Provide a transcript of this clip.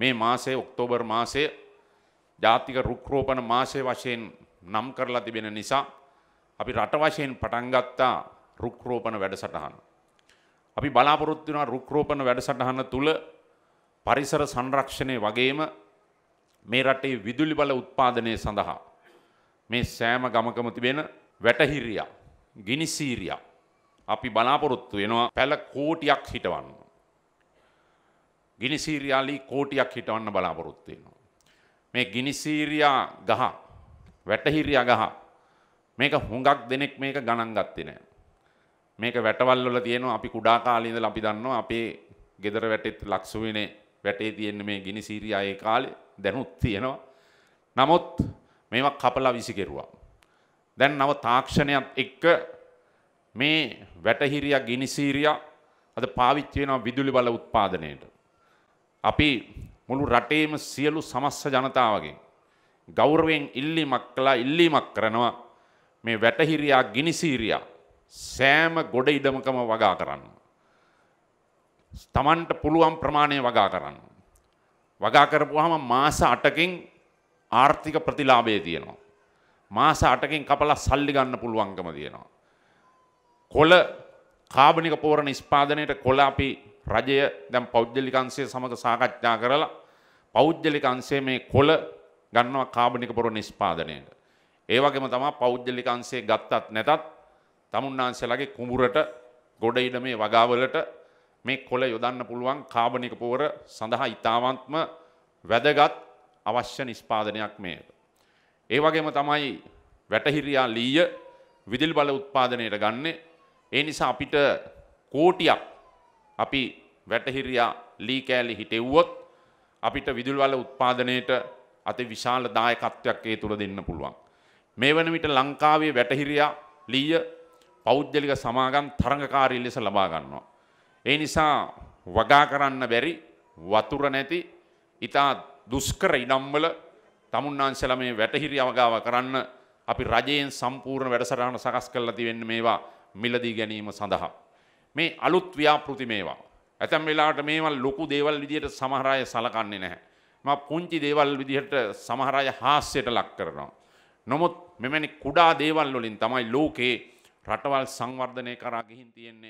මේ මාසේ ඔක්තෝබර් මාසේ ජාතික රුක්රෝපණ මාසය වශයෙන් නම් කරලා තිබෙන නිසා අපි රට වශයෙන් පටන් ගත්තා රුක්රෝපණ වැඩසටහන. අපි බලාපොරොත්තු වෙනවා රුක්රෝපණ වැඩසටහන තුල පරිසර සංරක්ෂණය වගේම මේ රටේ විදුලි බල උත්පාදනය සඳහා මේ සෑම ගමකම තිබෙන වැටහිරියා, ගිනිසීරියා අපි බලාපොරොත්තු වෙනවා පැල කෝටියක් හිටවන්න. ගිනිසීරයාලි කෝටියක් හිටවන්න බලාපොරොත්තුවෙනවා. මේ ගිනිසීරයා ගහ වැටහිරිය ගහ මේක හුඟක් දෙනෙක් මේක ගණන් ගත්තේ නෑ. මේක වැටවල් වල තියෙනවා අපි කුඩා කාලේ ඉඳලා අපි දන්නවා අපේ ගෙදර වැටෙත් ලක්ෂුවනේ වැටේ තියෙන මේ ගිනිසීරයා ඒ කාලේ දැනුත් තියෙනවා. නමුත් මේවා කපලා විසි කෙරුවා. දැන් නව තාක්ෂණයත් එක්ක මේ වැටහිරිය ගිනිසීරිය අද පාවිච්චි වෙනවා විදුලි බල උත්පාදනයට. අපි මුළු රටේම සියලු සමස්ස ජනතාවගේ ගෞරවයෙන් ඉල්ලීමක් කළා ඉල්ලීමක් කරනවා මේ වැටහිරියා ගිනිසීරියා සෑම ගොඩ ඉඩමකම වගා කරන්න. තමන්ට පුළුවන් ප්‍රමාණය වගා කරන්න. වගා කරපුහම මාස අටකින් ආර්ථික ප්‍රතිලාභය තියෙනවා. මාස අටකින් කපලා සල්ලි ගන්න පුළුවන්කම තියෙනවා. කොළ කාබනික පෝරණ නිස්පාදනයට කොළ අපි රජය දැම් පෞද්ගලිකන්සේ සමඟ සාකච්ඡා කරලා පෞද්ගලිකන්සේ මේ කොළ ගන්නවා කාබනික පොර නිස්්පාදනයට. ඒවගේම තමා පෞද්ගලිකන්සේ ගත්තත් නැතත් තමුන්නාන්සේලගේ කුඹුරට ගොඩ ඉඩ මේ වගාවලට මේ කොළ යොදන්න පුළුවන් කාබනික පෝර සඳහා ඉතාවන්ත්ම වැදගත් අවශ්‍ය නිස්්පාදනයක් මේක. ඒ වගේම තමයි වැටහිරයා ලීය විදිල් බල උත්පාදනයට ගන්නේ ඒ නිසා අපිට කෝටියක් අපි වැටහිරියා ලී කෑලි හිටෙව්වොත් අපිට විදුල්වල උත්පාදනයට අති විශාල දායකත්වයක් ඒ තුළ දෙන්න පුළුවන්. මේ වන විට ලංකාවේ වැටහිරියා ලීය පෞද්ගලික සමාගම් තරඟකාරී ලෙස ලබා ගන්නවා. ඒ නිසා වගා කරන්න බැරි වතුර නැති ඉතා දුෂ්කර ඉඩම්වල තමුන්නාන්සලා මේ වැටහිරි අවගාව කරන්න අපි රජයෙන් සම්පූර්ණ වැඩසටහන සකස් කරලා තියෙන්නේ මේවා මිලදී ගැනීම සඳහා. මේ අලුත් ව්‍යාපෘති මේවා. ඇතැම් වෙලාට මේවල් ලොකු දේවල් විදිහට සමහර අය සලකන්නේ නැහැ. මම පුංචි දේවල් විදිහට සමහර අය හාස්‍යයට ලක් කරනවා. නමුත් මෙවැනි කුඩා දේවල් වලින් තමයි ලෝකේ රටවල් සංවර්ධනය කරා ගිහින් තියෙන්නේ.